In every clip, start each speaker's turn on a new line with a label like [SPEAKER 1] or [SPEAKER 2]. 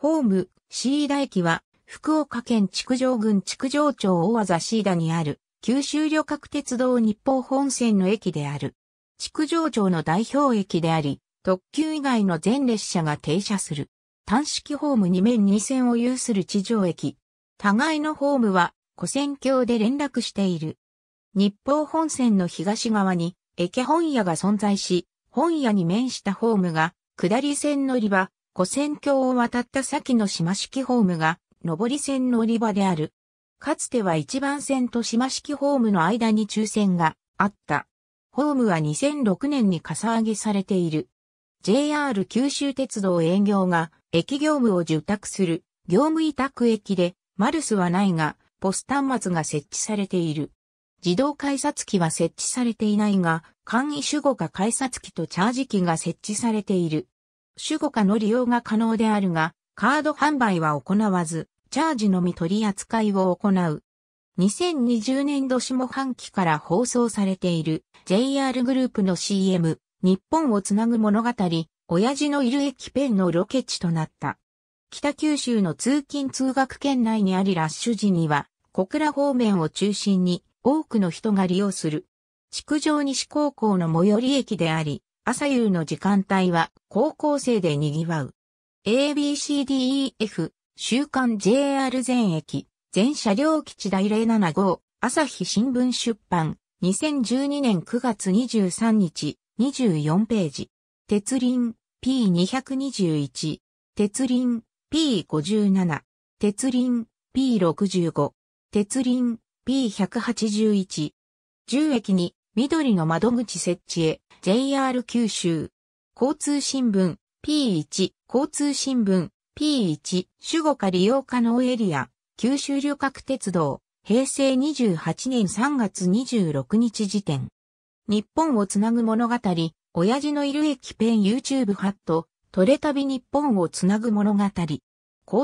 [SPEAKER 1] ホーム、シーダ駅は、福岡県築城郡築城町大和シーダにある、九州旅客鉄道日報本線の駅である。築城町の代表駅であり、特急以外の全列車が停車する。単式ホーム2面2線を有する地上駅。互いのホームは、古線橋で連絡している。日報本線の東側に、駅本屋が存在し、本屋に面したホームが、下り線乗り場、五線橋を渡った先の島式ホームが、上り線の売り場である。かつては一番線と島式ホームの間に抽選があった。ホームは2006年にかさ上げされている。JR 九州鉄道営業が駅業務を受託する業務委託駅でマルスはないがポス端末が設置されている。自動改札機は設置されていないが簡易守護か改札機とチャージ機が設置されている。主語化の利用が可能であるが、カード販売は行わず、チャージのみ取り扱いを行う。2020年度下半期から放送されている JR グループの CM、日本をつなぐ物語、親父のいる駅ペンのロケ地となった。北九州の通勤通学圏内にありラッシュ時には、小倉方面を中心に多くの人が利用する。築城西高校の最寄り駅であり、朝夕の時間帯は高校生で賑わう。ABCDEF、週刊 JR 全駅、全車両基地第075号、朝日新聞出版、2012年9月23日、24ページ。鉄輪 P221、鉄輪 P57、鉄輪 P65、鉄輪 P181。10駅に緑の窓口設置へ、JR 九州。交通新聞 P1、交通新聞 P1、主語化利用可能エリア、九州旅客鉄道、平成28年3月26日時点。日本をつなぐ物語、親父のいる駅ペン YouTube ハット、トレ旅日本をつなぐ物語。交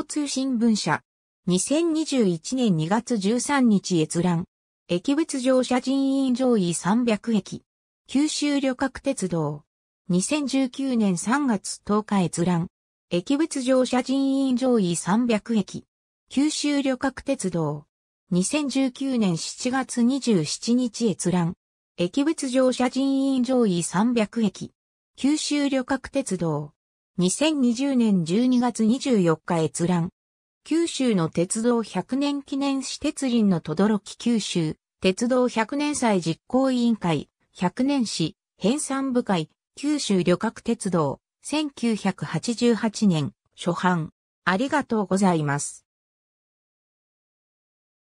[SPEAKER 1] 通新聞社。2021年2月13日閲覧。駅別乗車人員上位300駅。九州旅客鉄道。2019年3月10日閲覧。駅別乗車人員上位300駅。九州旅客鉄道。2019年7月27日閲覧。駅別乗車人員上位300駅。九州旅客鉄道。2020年12月24日閲覧。九州の鉄道100年記念私鉄林の轟九州鉄道100年祭実行委員会100年史、編纂部会、九州旅客鉄道、1988年、初版。ありがとうございます。